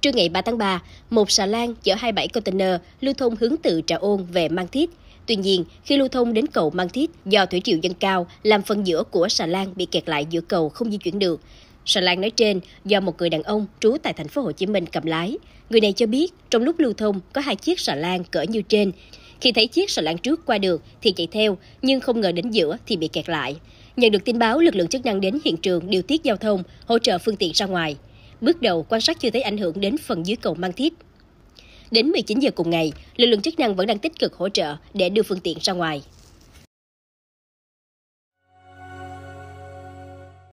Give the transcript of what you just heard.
Trưa ngày 3 tháng 3, một xà lan chở 27 container lưu thông hướng từ Trà Ôn về Mang Thiết. Tuy nhiên, khi lưu thông đến cầu Mang Thiết, do thủy triều dâng cao, làm phần giữa của xà lan bị kẹt lại giữa cầu không di chuyển được. Xà lan nói trên do một người đàn ông trú tại thành phố Hồ Chí Minh cầm lái. Người này cho biết trong lúc lưu thông có hai chiếc xà lan cỡ như trên. Khi thấy chiếc xà lan trước qua được thì chạy theo, nhưng không ngờ đến giữa thì bị kẹt lại. Nhận được tin báo, lực lượng chức năng đến hiện trường điều tiết giao thông, hỗ trợ phương tiện ra ngoài. Bước đầu, quan sát chưa thấy ảnh hưởng đến phần dưới cầu Mang Thiết. Đến 19 giờ cùng ngày, lực lượng chức năng vẫn đang tích cực hỗ trợ để đưa phương tiện ra ngoài.